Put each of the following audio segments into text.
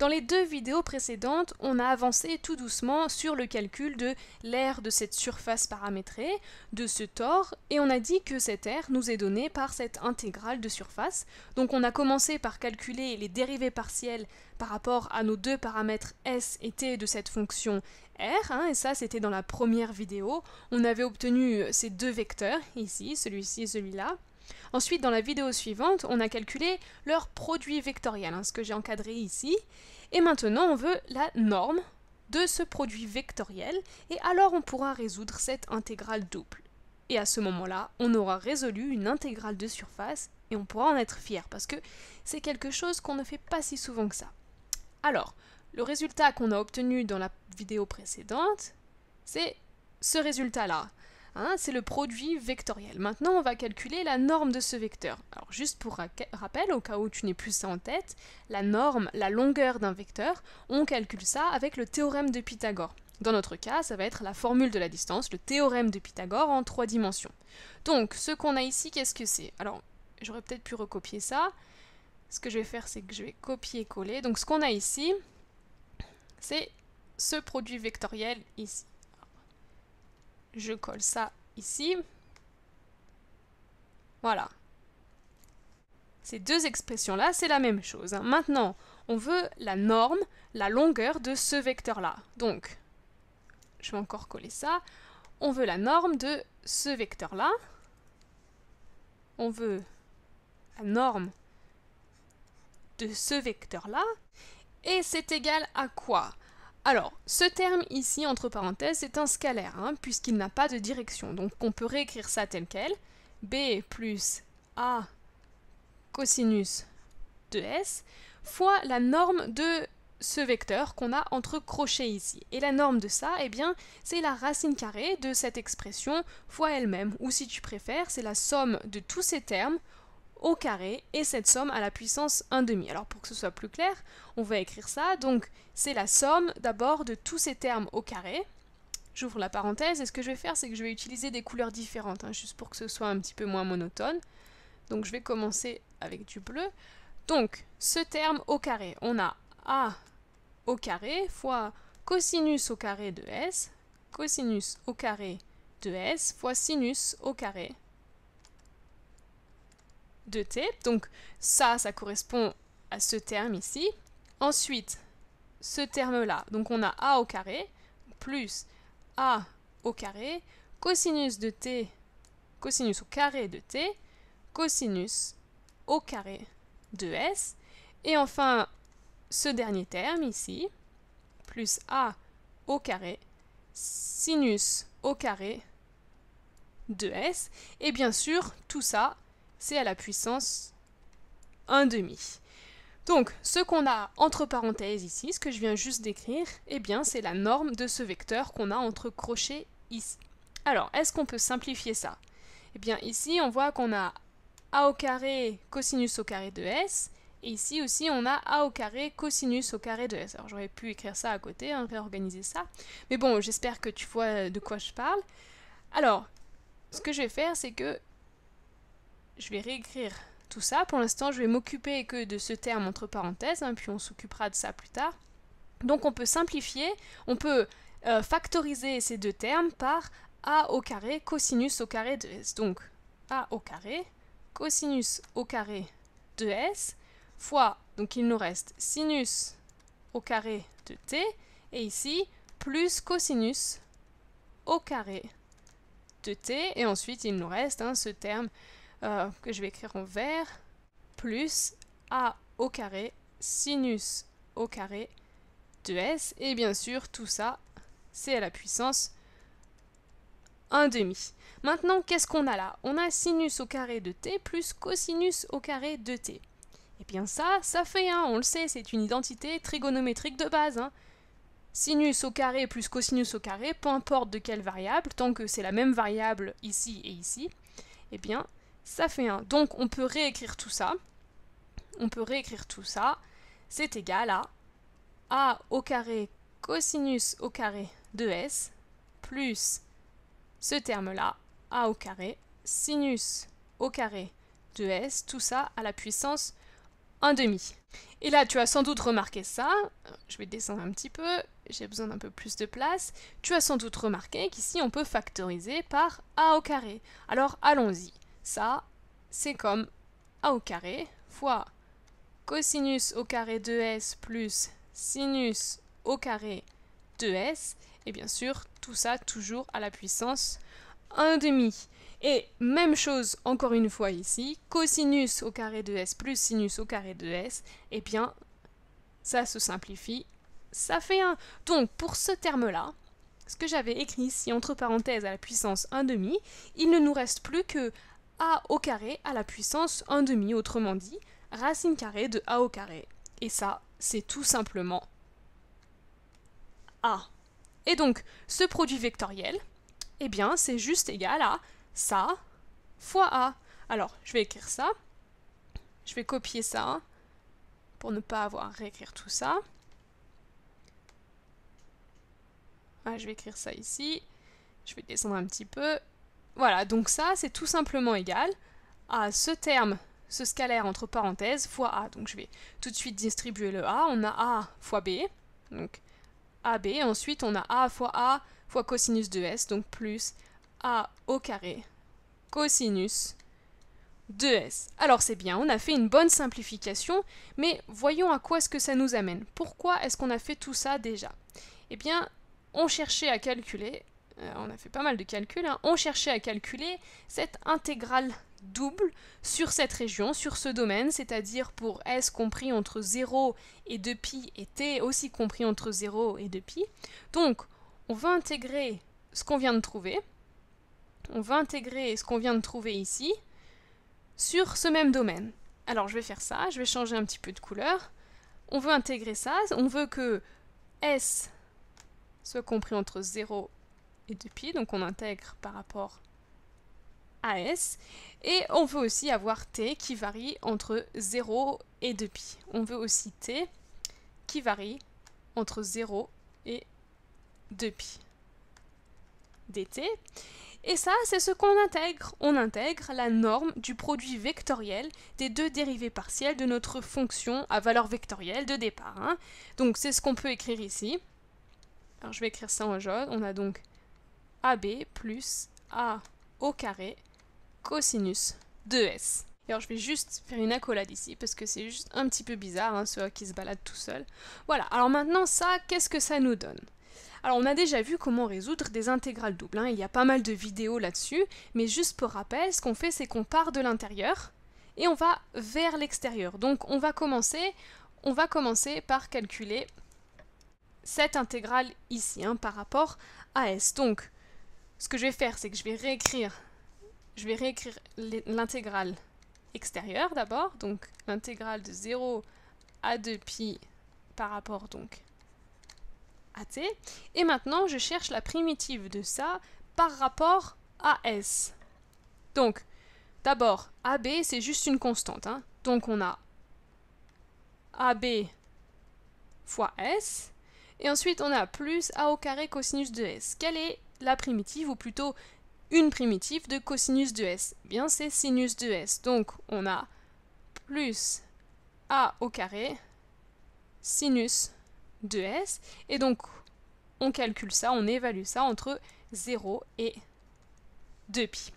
Dans les deux vidéos précédentes, on a avancé tout doucement sur le calcul de l'aire de cette surface paramétrée, de ce tore, et on a dit que cet air nous est donné par cette intégrale de surface. Donc on a commencé par calculer les dérivées partielles par rapport à nos deux paramètres s et t de cette fonction r, hein, et ça c'était dans la première vidéo. On avait obtenu euh, ces deux vecteurs, ici, celui-ci et celui-là. Ensuite, dans la vidéo suivante, on a calculé leur produit vectoriel, hein, ce que j'ai encadré ici. Et maintenant, on veut la norme de ce produit vectoriel, et alors on pourra résoudre cette intégrale double. Et à ce moment-là, on aura résolu une intégrale de surface, et on pourra en être fier, parce que c'est quelque chose qu'on ne fait pas si souvent que ça. Alors, le résultat qu'on a obtenu dans la vidéo précédente, c'est ce résultat-là. Hein, c'est le produit vectoriel. Maintenant, on va calculer la norme de ce vecteur. Alors, juste pour rappel, au cas où tu n'es plus ça en tête, la norme, la longueur d'un vecteur, on calcule ça avec le théorème de Pythagore. Dans notre cas, ça va être la formule de la distance, le théorème de Pythagore en trois dimensions. Donc, ce qu'on a ici, qu'est-ce que c'est Alors, j'aurais peut-être pu recopier ça. Ce que je vais faire, c'est que je vais copier-coller. Donc, ce qu'on a ici, c'est ce produit vectoriel ici je colle ça ici. Voilà. Ces deux expressions-là, c'est la même chose. Hein. Maintenant, on veut la norme, la longueur de ce vecteur-là. Donc, je vais encore coller ça. On veut la norme de ce vecteur-là. On veut la norme de ce vecteur-là. Et c'est égal à quoi alors, ce terme ici, entre parenthèses, est un scalaire, hein, puisqu'il n'a pas de direction. Donc on peut réécrire ça tel quel. B plus A cosinus de S fois la norme de ce vecteur qu'on a entre crochets ici. Et la norme de ça, eh bien, c'est la racine carrée de cette expression fois elle-même, ou si tu préfères, c'est la somme de tous ces termes au carré et cette somme à la puissance 1 demi. Alors pour que ce soit plus clair, on va écrire ça. Donc c'est la somme d'abord de tous ces termes au carré. J'ouvre la parenthèse et ce que je vais faire c'est que je vais utiliser des couleurs différentes, hein, juste pour que ce soit un petit peu moins monotone. Donc je vais commencer avec du bleu. Donc ce terme au carré, on a a au carré fois cosinus au carré de s, cosinus au carré de s fois sinus au carré de t. Donc ça, ça correspond à ce terme ici. Ensuite, ce terme-là, donc on a a au carré plus a au carré cosinus de t, cosinus au carré de t, cosinus au carré de s. Et enfin, ce dernier terme ici, plus a au carré, sinus au carré de s. Et bien sûr, tout ça, c'est à la puissance 1 demi. Donc, ce qu'on a entre parenthèses ici, ce que je viens juste d'écrire, eh bien, c'est la norme de ce vecteur qu'on a entre crochets ici. Alors, est-ce qu'on peut simplifier ça Eh bien, ici, on voit qu'on a a au carré cosinus au carré de s, et ici aussi, on a a au carré cosinus au carré de s. Alors, j'aurais pu écrire ça à côté, hein, réorganiser ça. Mais bon, j'espère que tu vois de quoi je parle. Alors, ce que je vais faire, c'est que je vais réécrire tout ça. Pour l'instant, je vais m'occuper que de ce terme entre parenthèses, hein, puis on s'occupera de ça plus tard. Donc on peut simplifier, on peut euh, factoriser ces deux termes par a au carré cosinus au carré de s. Donc a au carré cosinus au carré de s fois, donc il nous reste sinus au carré de t, et ici, plus cosinus au carré de t, et ensuite il nous reste hein, ce terme euh, que je vais écrire en vert, plus a au carré, sinus au carré de s, et bien sûr tout ça c'est à la puissance 1 demi. Maintenant qu'est-ce qu'on a là On a sinus au carré de t plus cosinus au carré de t. Et eh bien ça, ça fait 1, on le sait, c'est une identité trigonométrique de base. Hein. Sinus au carré plus cosinus au carré, peu importe de quelle variable, tant que c'est la même variable ici et ici, et eh bien ça fait 1. Donc on peut réécrire tout ça. On peut réécrire tout ça. C'est égal à a au carré cosinus au carré de s plus ce terme-là, a au carré, sinus au carré de s, tout ça à la puissance 1 demi. Et là, tu as sans doute remarqué ça, je vais descendre un petit peu, j'ai besoin d'un peu plus de place, tu as sans doute remarqué qu'ici on peut factoriser par a au carré. Alors allons-y ça, c'est comme a au carré fois cosinus au carré de s plus sinus au carré de s, et bien sûr, tout ça toujours à la puissance 1 demi. Et même chose encore une fois ici, cosinus au carré de s plus sinus au carré de s, et eh bien ça se simplifie, ça fait 1. Donc pour ce terme-là, ce que j'avais écrit ici entre parenthèses à la puissance 1 demi, il ne nous reste plus que a au carré à la puissance 1 demi, autrement dit, racine carrée de a au carré. Et ça, c'est tout simplement a. Et donc, ce produit vectoriel, eh bien, c'est juste égal à ça fois a. Alors, je vais écrire ça. Je vais copier ça pour ne pas avoir à réécrire tout ça. Ah, je vais écrire ça ici. Je vais descendre un petit peu. Voilà, donc ça, c'est tout simplement égal à ce terme, ce scalaire entre parenthèses, fois A. Donc je vais tout de suite distribuer le A. On a A fois B, donc AB. Ensuite, on a A fois A fois cosinus de S, donc plus A au carré cosinus de s Alors c'est bien, on a fait une bonne simplification, mais voyons à quoi est-ce que ça nous amène. Pourquoi est-ce qu'on a fait tout ça déjà Eh bien, on cherchait à calculer euh, on a fait pas mal de calculs, hein. on cherchait à calculer cette intégrale double sur cette région, sur ce domaine, c'est-à-dire pour S compris entre 0 et 2π et T aussi compris entre 0 et 2π. Donc, on va intégrer ce qu'on vient de trouver, on va intégrer ce qu'on vient de trouver ici sur ce même domaine. Alors je vais faire ça, je vais changer un petit peu de couleur. On veut intégrer ça, on veut que S soit compris entre 0 et 2π, donc on intègre par rapport à S. Et on veut aussi avoir T qui varie entre 0 et 2π. On veut aussi T qui varie entre 0 et 2π dt. Et ça, c'est ce qu'on intègre. On intègre la norme du produit vectoriel des deux dérivées partielles de notre fonction à valeur vectorielle de départ. Hein. Donc c'est ce qu'on peut écrire ici. Alors je vais écrire ça en jaune. On a donc AB plus A au carré cosinus de s alors je vais juste faire une accolade ici parce que c'est juste un petit peu bizarre, hein, ceux qui se balade tout seul. Voilà, alors maintenant ça, qu'est-ce que ça nous donne alors on a déjà vu comment résoudre des intégrales doubles, hein. il y a pas mal de vidéos là-dessus, mais juste pour rappel, ce qu'on fait c'est qu'on part de l'intérieur et on va vers l'extérieur. Donc on va commencer, on va commencer par calculer cette intégrale ici hein, par rapport à S. Donc ce que je vais faire, c'est que je vais réécrire, je vais réécrire l'intégrale extérieure d'abord, donc l'intégrale de 0 à 2 pi par rapport donc à t. Et maintenant, je cherche la primitive de ça par rapport à s. Donc, d'abord, AB, c'est juste une constante. Hein. Donc, on a AB fois S. Et ensuite, on a plus A au carré cosinus de S. Quelle est la primitive, ou plutôt une primitive de cosinus de s. Eh bien, c'est sinus de s. Donc, on a plus a au carré sinus de s. Et donc, on calcule ça, on évalue ça entre 0 et 2 pi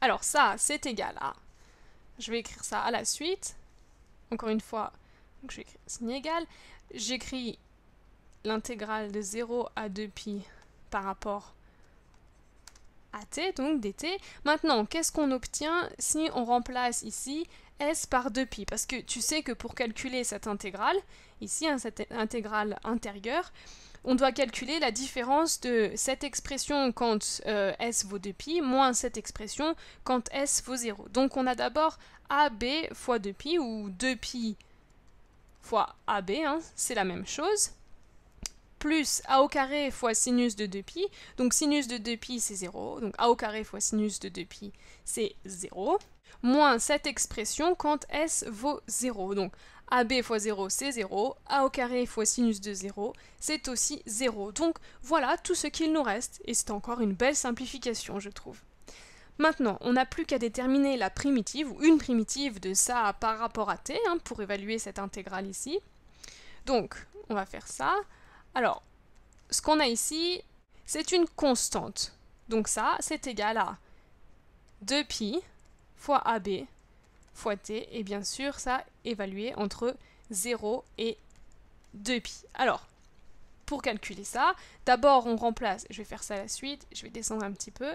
Alors ça, c'est égal à... Je vais écrire ça à la suite. Encore une fois, donc je vais écrire signe égal. J'écris l'intégrale de 0 à 2 pi par rapport à t, donc dt. Maintenant, qu'est-ce qu'on obtient si on remplace ici s par 2pi Parce que tu sais que pour calculer cette intégrale, ici, un hein, cette intégrale intérieure, on doit calculer la différence de cette expression quand euh, s vaut 2pi moins cette expression quand s vaut 0. Donc on a d'abord ab fois 2pi ou 2pi fois ab, hein, c'est la même chose plus a au carré fois sinus de 2pi. Donc sinus de 2pi, c'est 0. Donc a au carré fois sinus de 2pi, c'est 0. Moins cette expression quand s vaut 0. Donc AB fois 0, c'est 0. A au carré fois sinus de 0, c'est aussi 0. Donc voilà tout ce qu'il nous reste. Et c'est encore une belle simplification, je trouve. Maintenant, on n'a plus qu'à déterminer la primitive, ou une primitive de ça par rapport à t, hein, pour évaluer cette intégrale ici. Donc, on va faire ça. Alors, ce qu'on a ici, c'est une constante. Donc ça, c'est égal à 2pi fois AB fois t, et bien sûr, ça évalué entre 0 et 2pi. Alors, pour calculer ça, d'abord on remplace, je vais faire ça à la suite, je vais descendre un petit peu.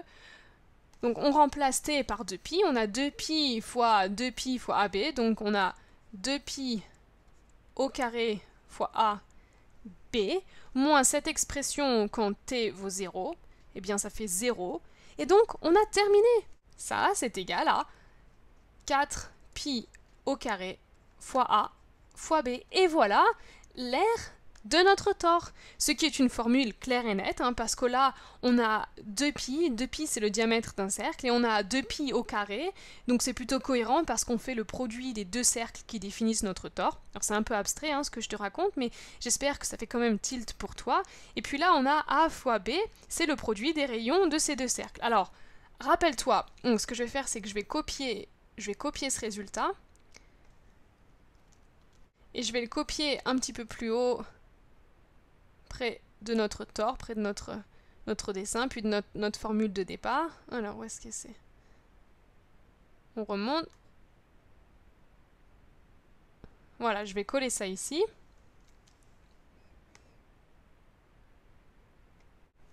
Donc on remplace t par 2pi, on a 2pi fois 2pi fois ab, donc on a 2pi au carré fois a moins cette expression quand T vaut 0, et eh bien ça fait 0. Et donc on a terminé. Ça, c'est égal à 4 pi au carré fois A fois B. Et voilà, l'air de notre tort. Ce qui est une formule claire et nette, hein, parce que là, on a 2 pi, 2 pi c'est le diamètre d'un cercle, et on a 2 pi au carré, donc c'est plutôt cohérent parce qu'on fait le produit des deux cercles qui définissent notre tort. Alors c'est un peu abstrait hein, ce que je te raconte, mais j'espère que ça fait quand même tilt pour toi. Et puis là, on a A fois B, c'est le produit des rayons de ces deux cercles. Alors, rappelle-toi, ce que je vais faire, c'est que je vais copier, je vais copier ce résultat, et je vais le copier un petit peu plus haut près de notre tort, près de notre, notre dessin, puis de notre, formule de départ. Alors, où est-ce que c'est On remonte. Voilà, je vais coller ça ici.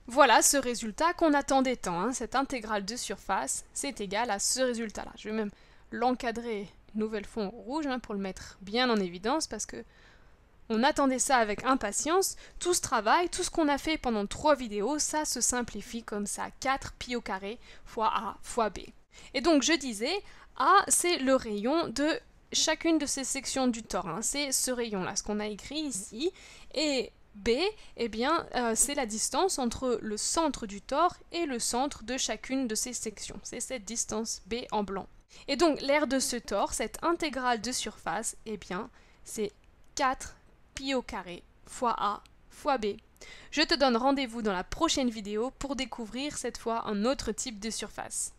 Voilà ce résultat qu'on attendait tant. Hein. Cette intégrale de surface, c'est égal à ce résultat-là. Je vais même l'encadrer nouvelle fond rouge hein, pour le mettre bien en évidence parce que on attendait ça avec impatience, tout ce travail, tout ce qu'on a fait pendant trois vidéos, ça se simplifie comme ça, 4 pi au carré fois A fois B. Et donc je disais, A c'est le rayon de chacune de ces sections du tore. Hein. c'est ce rayon-là, ce qu'on a écrit ici, et B, eh bien, euh, c'est la distance entre le centre du tore et le centre de chacune de ces sections. C'est cette distance B en blanc. Et donc, l'aire de ce tore, cette intégrale de surface, eh bien, c'est 4 au carré fois a fois b. Je te donne rendez-vous dans la prochaine vidéo pour découvrir cette fois un autre type de surface.